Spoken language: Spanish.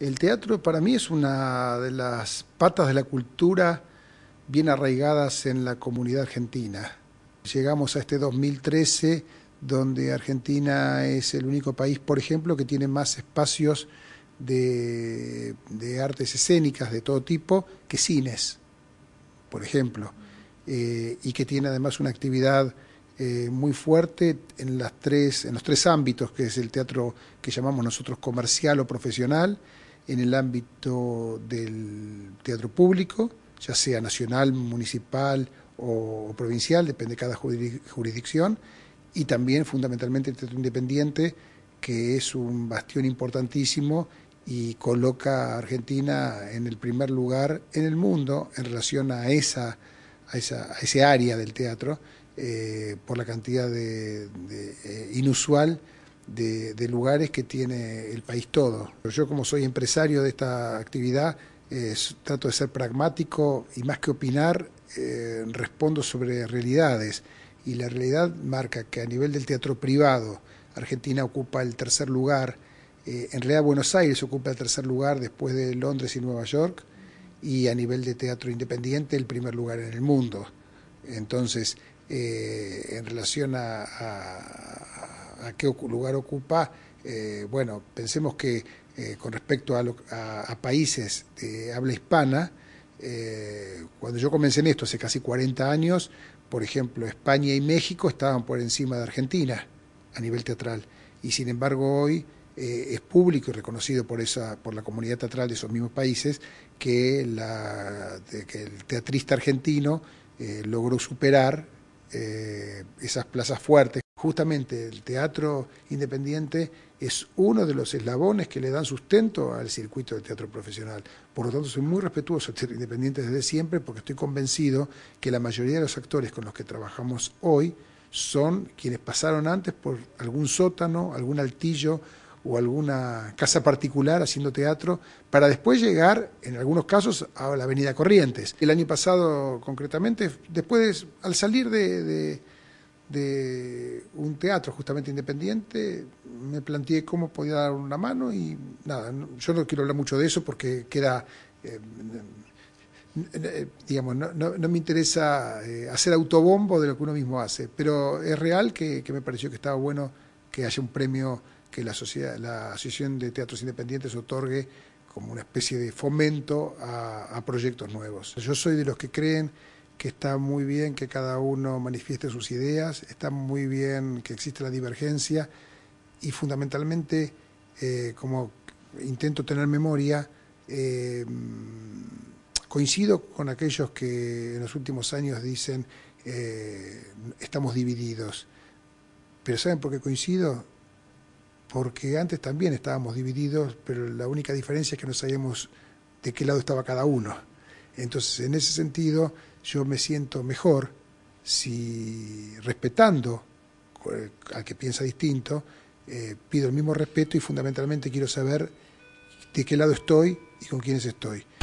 El teatro para mí es una de las patas de la cultura bien arraigadas en la comunidad argentina. Llegamos a este 2013 donde Argentina es el único país, por ejemplo, que tiene más espacios de, artes escénicas de todo tipo que cines, por ejemplo, eh, y que tiene además una actividad eh, muy fuerte en, las en los tres ámbitos, que es el teatro que llamamos nosotros comercial o profesional, en el ámbito del teatro público, ya sea nacional, municipal o provincial, depende de cada jurisdicción, y también fundamentalmente el teatro independiente, que es un bastión importantísimo y coloca a Argentina en el primer lugar en el mundo en relación a esa, a ese área del teatro, eh, por la cantidad de, eh, inusual de, lugares que tiene el país todo. Yo como soy empresario de esta actividad, trato de ser pragmático y más que opinar, eh, respondo sobre realidades. Y la realidad marca que a nivel del teatro privado, Argentina ocupa el tercer lugar, eh, en realidad Buenos Aires ocupa el tercer lugar después de Londres y Nueva York, y a nivel de teatro independiente el primer lugar en el mundo. Entonces, eh, en relación a a qué lugar ocupa, eh, bueno, pensemos que eh, con respecto a, países de habla hispana, eh, cuando yo comencé en esto hace casi 40 años, por ejemplo, España y México estaban por encima de Argentina a nivel teatral, y sin embargo hoy es público y reconocido por, esa, por la comunidad teatral de esos mismos países que el teatrista argentino logró superar esas plazas fuertes. Justamente el teatro independiente es uno de los eslabones que le dan sustento al circuito del teatro profesional. Por lo tanto, soy muy respetuoso del teatro independiente desde siempre porque estoy convencido que la mayoría de los actores con los que trabajamos hoy son quienes pasaron antes por algún sótano, algún altillo o alguna casa particular haciendo teatro, para después llegar, en algunos casos, a la Avenida Corrientes. El año pasado, concretamente, después, al salir de de un teatro justamente independiente, me planteé cómo podía dar una mano y nada, yo no quiero hablar mucho de eso porque queda, eh, eh, digamos, no, me interesa eh, hacer autobombo de lo que uno mismo hace, pero es real que, me pareció que estaba bueno que haya un premio que la, sociedad, la Asociación de Teatros Independientes otorgue como una especie de fomento a proyectos nuevos. Yo soy de los que creen que está muy bien que cada uno manifieste sus ideas, está muy bien que existe la divergencia y fundamentalmente, eh, como intento tener memoria, em, coincido con aquellos que en los últimos años dicen eh, estamos divididos. Pero ¿saben por qué coincido? Porque antes también estábamos divididos, pero la única diferencia es que no sabíamos de qué lado estaba cada uno. Entonces, en ese sentido, yo me siento mejor si respetando eh, al que piensa distinto, eh, pido el mismo respeto y fundamentalmente quiero saber de qué lado estoy y con quiénes estoy.